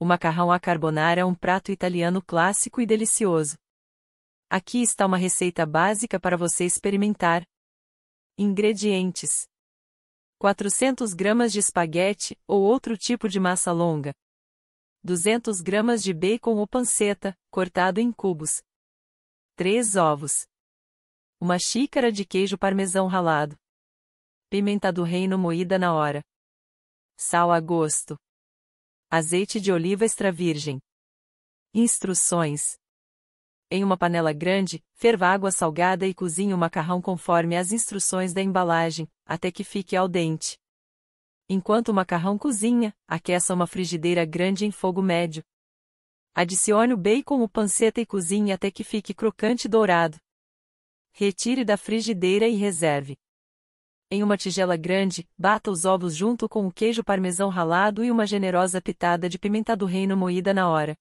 O macarrão à carbonara é um prato italiano clássico e delicioso. Aqui está uma receita básica para você experimentar. Ingredientes: 400 gramas de espaguete ou outro tipo de massa longa, 200 gramas de bacon ou panceta, cortado em cubos, 3 ovos, uma xícara de queijo parmesão ralado, pimenta do reino moída na hora, sal a gosto. Azeite de oliva extra virgem. Instruções. Em uma panela grande, ferva água salgada e cozinhe o macarrão conforme as instruções da embalagem, até que fique al dente. Enquanto o macarrão cozinha, aqueça uma frigideira grande em fogo médio. Adicione o bacon ou panceta e cozinhe até que fique crocante dourado. Retire da frigideira e reserve. Em uma tigela grande, bata os ovos junto com o queijo parmesão ralado e uma generosa pitada de pimenta do reino moída na hora.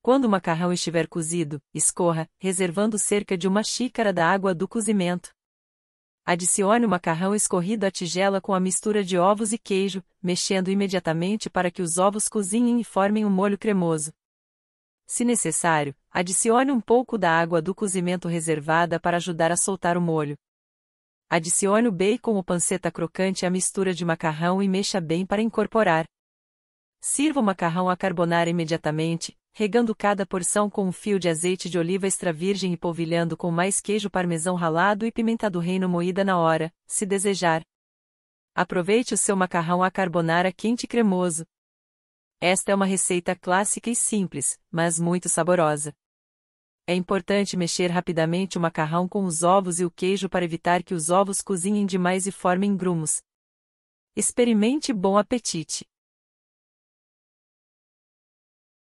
Quando o macarrão estiver cozido, escorra, reservando cerca de uma xícara da água do cozimento. Adicione o macarrão escorrido à tigela com a mistura de ovos e queijo, mexendo imediatamente para que os ovos cozinhem e formem um molho cremoso. Se necessário, adicione um pouco da água do cozimento reservada para ajudar a soltar o molho. Adicione o bacon ou panceta crocante à mistura de macarrão e mexa bem para incorporar. Sirva o macarrão à carbonara imediatamente, regando cada porção com um fio de azeite de oliva extra virgem e polvilhando com mais queijo parmesão ralado e pimenta do reino moída na hora, se desejar. Aproveite o seu macarrão à carbonara quente e cremoso. Esta é uma receita clássica e simples, mas muito saborosa. É importante mexer rapidamente o macarrão com os ovos e o queijo para evitar que os ovos cozinhem demais e formem grumos. Experimente bom apetite!